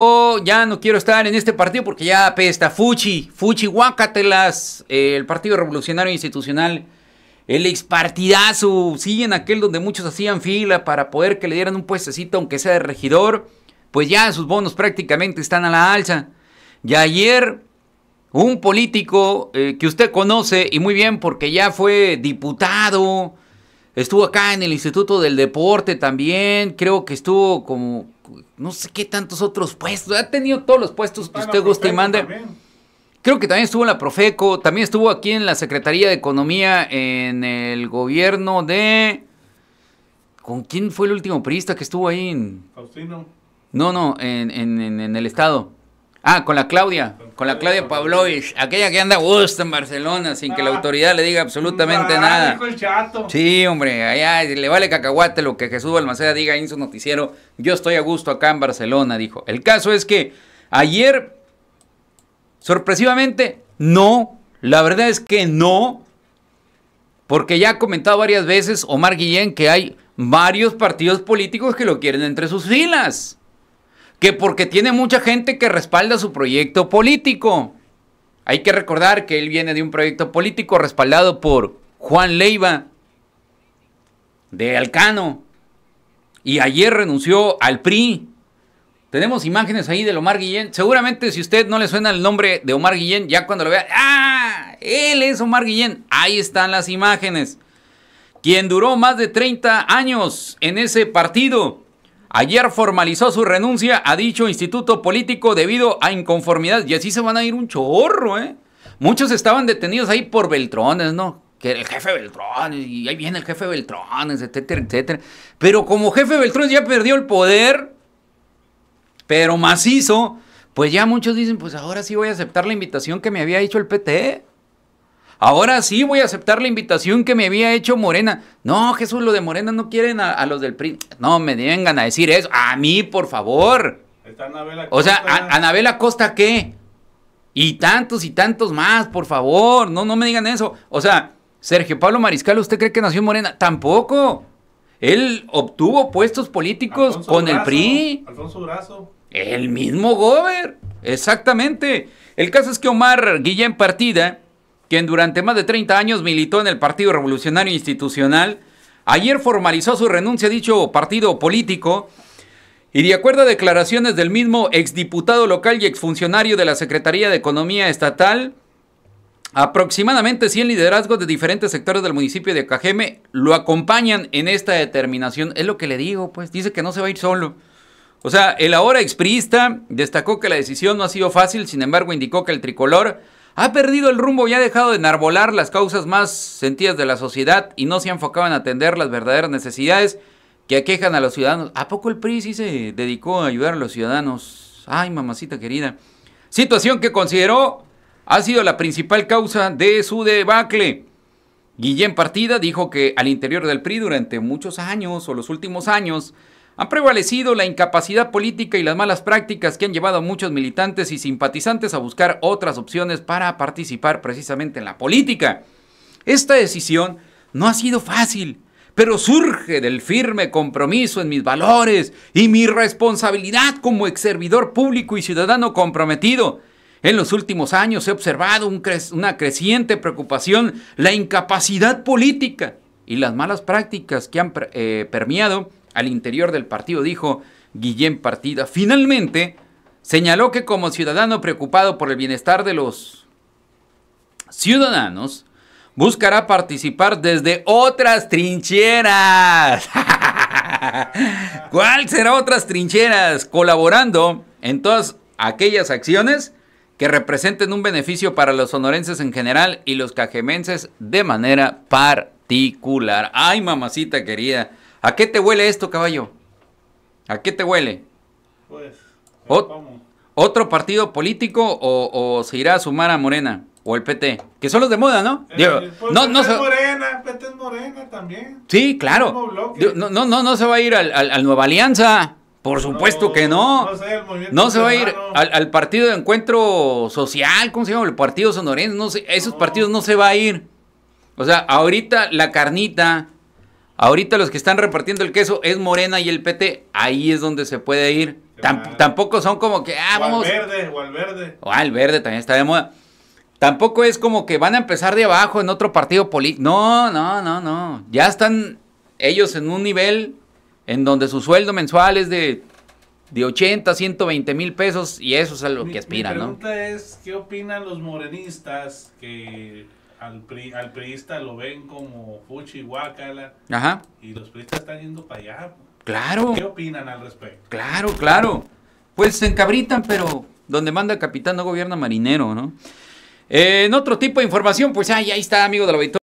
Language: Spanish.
Oh, ya no quiero estar en este partido porque ya apesta. Fuchi, Fuchi, guácatelas. Eh, el Partido Revolucionario Institucional, el expartidazo, sí, en aquel donde muchos hacían fila para poder que le dieran un puestecito, aunque sea de regidor. Pues ya sus bonos prácticamente están a la alza. Y ayer, un político eh, que usted conoce, y muy bien, porque ya fue diputado, estuvo acá en el Instituto del Deporte también, creo que estuvo como no sé qué tantos otros puestos. Ha tenido todos los puestos que usted gusta y manda Creo que también estuvo en la Profeco, también estuvo aquí en la Secretaría de Economía, en el gobierno de... ¿Con quién fue el último periodista que estuvo ahí? En... Faustino. No, no, en, en el Estado. Ah, con la Claudia con la Claudia Pavlovich, aquella que anda a gusto en Barcelona sin que la autoridad le diga absolutamente ah, nada. Sí, hombre, le vale cacahuate lo que Jesús Balmaceda diga en su noticiero. Yo estoy a gusto acá en Barcelona, dijo. El caso es que ayer, sorpresivamente, no. La verdad es que no. Porque ya ha comentado varias veces Omar Guillén que hay varios partidos políticos que lo quieren entre sus filas que porque tiene mucha gente que respalda su proyecto político. Hay que recordar que él viene de un proyecto político respaldado por Juan Leiva de Alcano y ayer renunció al PRI. Tenemos imágenes ahí de Omar Guillén. Seguramente si usted no le suena el nombre de Omar Guillén, ya cuando lo vea, ¡ah! Él es Omar Guillén. Ahí están las imágenes. Quien duró más de 30 años en ese partido Ayer formalizó su renuncia a dicho instituto político debido a inconformidad. Y así se van a ir un chorro, ¿eh? Muchos estaban detenidos ahí por Beltrones, ¿no? Que el jefe Beltrones, y ahí viene el jefe Beltrones, etcétera, etcétera. Pero como jefe Beltrones ya perdió el poder, pero macizo, pues ya muchos dicen, pues ahora sí voy a aceptar la invitación que me había hecho el PT ahora sí voy a aceptar la invitación que me había hecho Morena. No, Jesús, lo de Morena no quieren a, los del PRI. No me vengan a decir eso. A mí, por favor. Está Anabela O sea, ¿Anabela Costa qué? Y tantos y tantos más, por favor. No, no me digan eso. O sea, Sergio Pablo Mariscal, ¿usted cree que nació Morena? Tampoco. Él obtuvo puestos políticos con el PRI. Alfonso Brazo. El mismo Gober. Exactamente. El caso es que Omar Guillén Partida quien durante más de 30 años militó en el Partido Revolucionario Institucional, ayer formalizó su renuncia a dicho partido político y de acuerdo a declaraciones del mismo exdiputado local y exfuncionario de la Secretaría de Economía Estatal, aproximadamente 100 liderazgos de diferentes sectores del municipio de Cajeme lo acompañan en esta determinación. Es lo que le digo, pues dice que no se va a ir solo. O sea, el ahora expriista destacó que la decisión no ha sido fácil, sin embargo indicó que el tricolor ha perdido el rumbo y ha dejado de enarbolar las causas más sentidas de la sociedad y no se ha enfocado en atender las verdaderas necesidades que aquejan a los ciudadanos. ¿A poco el PRI sí se dedicó a ayudar a los ciudadanos? Ay, mamacita querida. Situación que consideró ha sido la principal causa de su debacle. Guillén Partida dijo que al interior del PRI durante muchos años o los últimos años han prevalecido la incapacidad política y las malas prácticas que han llevado a muchos militantes y simpatizantes a buscar otras opciones para participar precisamente en la política. Esta decisión no ha sido fácil, pero surge del firme compromiso en mis valores y mi responsabilidad como ex servidor público y ciudadano comprometido. En los últimos años he observado una creciente preocupación, la incapacidad política y las malas prácticas que han eh, permeado al interior del partido, dijo Guillén Partida. Finalmente, señaló que como ciudadano preocupado por el bienestar de los ciudadanos, buscará participar desde otras trincheras. ¿Cuál será otras trincheras? Colaborando en todas aquellas acciones que representen un beneficio para los sonorenses en general y los cajemenses de manera particular. Ay, mamacita querida. ¿A qué te huele esto, caballo? ¿A qué te huele? Pues, ¿Otro partido político o, se irá a sumar a Morena? O el PT, que son los de moda, ¿no? Eh, el, no, es Morena, PT es Morena también. Sí, claro. no, no, no, se va a ir al, al, Nueva Alianza. Por supuesto que no. No, se va a ir al, partido de encuentro social, ¿cómo se llama? El partido sonorense, no sé, esos partidos no se va a ir. O sea, ahorita la carnita Ahorita los que están repartiendo el queso es Morena y el PT. Ahí es donde se puede ir. Ah. tampoco son como que, ah, vamos. Al verde, o al verde. O al verde también está de moda. Tampoco es como que van a empezar de abajo en otro partido político. No, no, no, no. Ya están ellos en un nivel en donde su sueldo mensual es de, de 80, 120 mil pesos y eso es a lo que aspiran, ¿no? La pregunta es, ¿qué opinan los morenistas que al, pri, al priista lo ven como fuchi, guacala. Ajá. Y los priistas están yendo para allá. Claro. ¿Qué opinan al respecto? Claro, claro. Pues se encabritan, pero donde manda el capitán no gobierna marinero, ¿no? en otro tipo de información, pues ahí, ahí está, amigo de la victoria